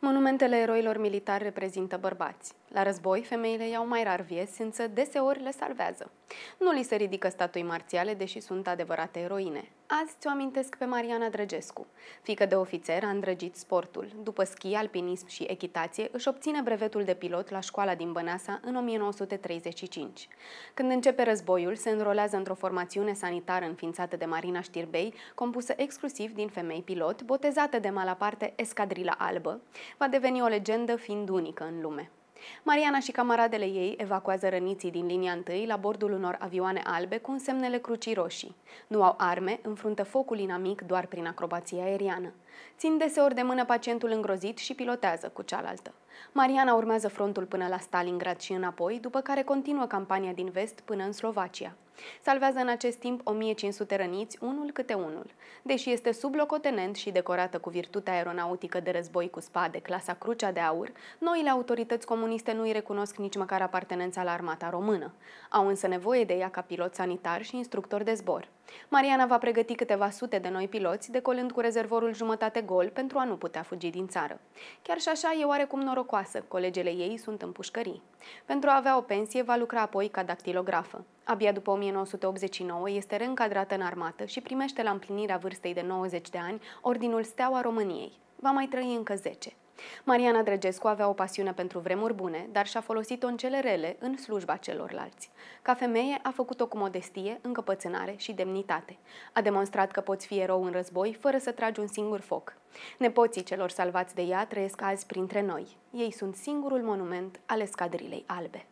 Monumentele eroilor militari reprezintă bărbați. La război, femeile iau mai rar vieți, însă deseori le salvează. Nu li se ridică statui marțiale, deși sunt adevărate eroine. Azi ți-o amintesc pe Mariana Drăgescu. Fică de ofițer, a îndrăgit sportul. După schi, alpinism și echitație, își obține brevetul de pilot la școala din Băneasa în 1935. Când începe războiul, se înrolează într-o formațiune sanitară înființată de Marina Știrbei, compusă exclusiv din femei pilot, botezată de malaparte Escadrila Albă. Va deveni o legendă fiind unică în lume. Mariana și camaradele ei evacuează răniții din linia 1 la bordul unor avioane albe cu semnele Crucii Roșii. Nu au arme, înfruntă focul inamic doar prin acrobația aeriană. Țin deseori de mână pacientul îngrozit și pilotează cu cealaltă. Mariana urmează frontul până la Stalingrad și înapoi, după care continuă campania din vest până în Slovacia. Salvează în acest timp 1500 răniți, unul câte unul. Deși este sublocotenent și decorată cu virtutea aeronautică de război cu spade, clasa Crucea de Aur, noile autorități comuniste nu îi recunosc nici măcar apartenența la armata română. Au însă nevoie de ea ca pilot sanitar și instructor de zbor. Mariana va pregăti câteva sute de noi piloți, decolând cu rezervorul jumătate gol pentru a nu putea fugi din țară. Chiar și așa e oarecum norocoasă, colegele ei sunt în pușcării. Pentru a avea o pensie, va lucra apoi ca dactilografă. Abia după 1989 este reîncadrată în armată și primește la împlinirea vârstei de 90 de ani Ordinul Steaua României. Va mai trăi încă 10. Mariana Drăgescu avea o pasiune pentru vremuri bune, dar și-a folosit-o în cele rele, în slujba celorlalți. Ca femeie a făcut-o cu modestie, încăpățânare și demnitate. A demonstrat că poți fi erou în război fără să tragi un singur foc. Nepoții celor salvați de ea trăiesc azi printre noi. Ei sunt singurul monument al escadrilei albe.